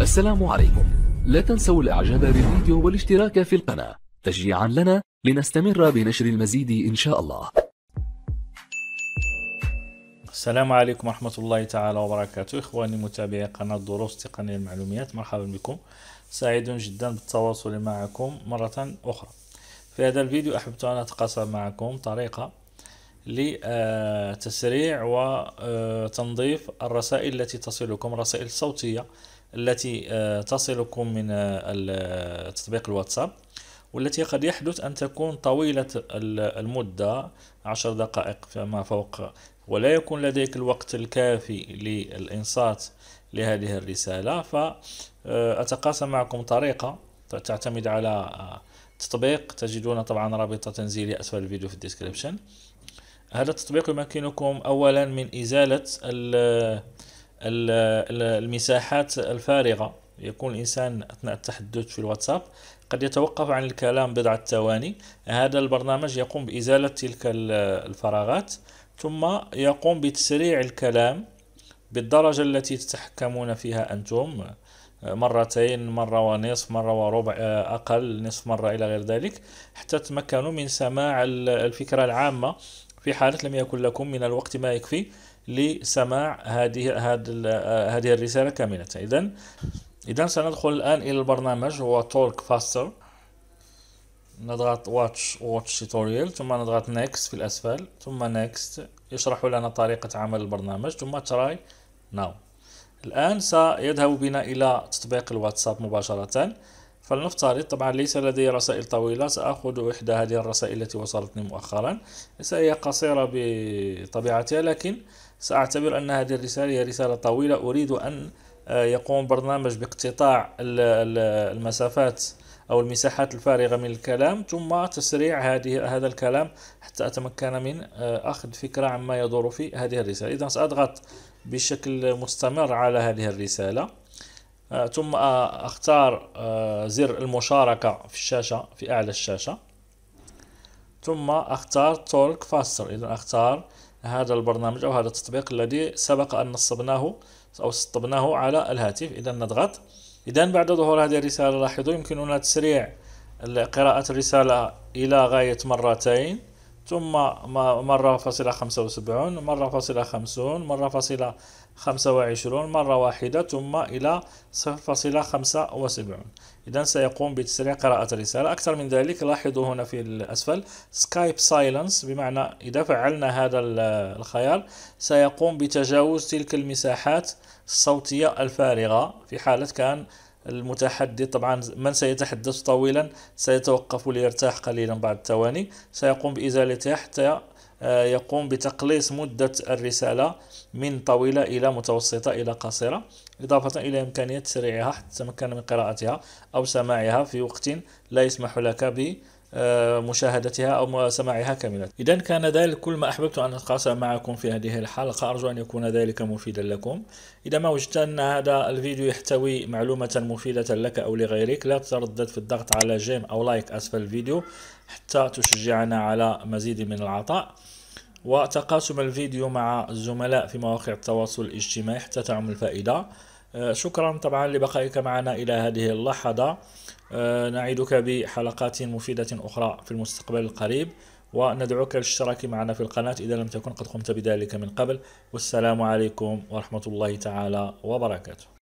السلام عليكم لا تنسوا الاعجاب بالفيديو والاشتراك في القناة تشجيعا لنا لنستمر بنشر المزيد إن شاء الله السلام عليكم ورحمة الله تعالى وبركاته إخواني متابعي قناة دروس تقنية المعلومات مرحبا بكم سعيد جدا بالتواصل معكم مرة أخرى في هذا الفيديو أحببت أن أتقاسم معكم طريقة لتسريع وتنظيف الرسائل التي تصلكم رسائل صوتية التي تصلكم من تطبيق الواتساب والتي قد يحدث أن تكون طويلة المدة عشر دقائق فما فوق ولا يكون لديك الوقت الكافي للإنصات لهذه الرسالة فأتقاسم آه، معكم طريقة تعتمد على آه، تطبيق تجدون طبعا رابط تنزيلي أسفل الفيديو في الديسكريبشن هذا التطبيق يمكنكم أولا من إزالة المساحات الفارغة يكون الإنسان أثناء التحدث في الواتساب قد يتوقف عن الكلام بضعة ثواني هذا البرنامج يقوم بإزالة تلك الفراغات ثم يقوم بتسريع الكلام بالدرجة التي تتحكمون فيها أنتم مرتين مرة ونصف مرة وربع أقل نصف مرة إلى غير ذلك حتى تمكنوا من سماع الفكرة العامة في حالة لم يكن لكم من الوقت ما يكفي لسماع هذه آه، هذه الرسالة كاملة إذا إذا سندخل الآن إلى البرنامج هو Talk فاستر نضغط واتش واتش توتوريال ثم نضغط Next في الأسفل ثم Next يشرح لنا طريقة عمل البرنامج ثم تراي ناو الآن سيذهب بنا إلى تطبيق الواتساب مباشرة فلنفترض طبعا ليس لدي رسائل طويلة سأخذ إحدى هذه الرسائل التي وصلتني مؤخرا هي قصيرة بطبيعتها لكن سأعتبر أن هذه الرسالة هي رسالة طويلة أريد أن آه، يقوم برنامج باقتطاع المسافات أو المساحات الفارغة من الكلام ثم تسريع هذه هذا الكلام حتى أتمكن من آه، أخذ فكرة عما يدور في هذه الرسالة إذا سأضغط بشكل مستمر على هذه الرسالة آه، ثم آه، اختار آه، زر المشاركة في الشاشة في اعلى الشاشة ثم اختار تولك فاستر اذا اختار هذا البرنامج او هذا التطبيق الذي سبق ان نصبناه او سطبناه على الهاتف اذا نضغط اذا بعد ظهور هذه الرسالة لاحظوا يمكننا تسريع قراءة الرسالة الى غاية مرتين ثم مرة فاصلة خمسة وسبعون مرة فاصلة خمسون مرة فاصلة خمسة وعشرون مرة واحدة ثم إلى صفر فاصلة خمسة وسبعون إذا سيقوم بتسريع قراءة الرسالة أكثر من ذلك لاحظوا هنا في الأسفل سكايب سايلنس بمعنى إذا فعلنا هذا الخيار سيقوم بتجاوز تلك المساحات الصوتية الفارغة في حالة كان المتحدث طبعا من سيتحدث طويلا سيتوقف ليرتاح قليلا بعد الثواني سيقوم بإزالتها حتى آه، يقوم بتقليص مدة الرسالة من طويلة إلى متوسطة إلى قصيرة إضافة إلى إمكانية تسريعها حتى تتمكن من قراءتها أو سماعها في وقت لا يسمح لك ب آه، مشاهدتها أو سماعها كاملة إذا كان ذلك كل ما أحببت أن أتقاسم معكم في هذه الحلقة أرجو أن يكون ذلك مفيدا لكم إذا ما وجدت أن هذا الفيديو يحتوي معلومة مفيدة لك أو لغيرك لا تتردد في الضغط على جيم أو لايك أسفل الفيديو حتى تشجعنا على مزيد من العطاء وتقاسم الفيديو مع الزملاء في مواقع التواصل الاجتماعي حتى تعم الفائدة آه، شكرا طبعا لبقائك معنا إلى هذه اللحظة أه، نعدك بحلقات مفيدة أخرى في المستقبل القريب وندعوك للاشتراك معنا في القناة إذا لم تكن قد قمت بذلك من قبل والسلام عليكم ورحمة الله تعالى وبركاته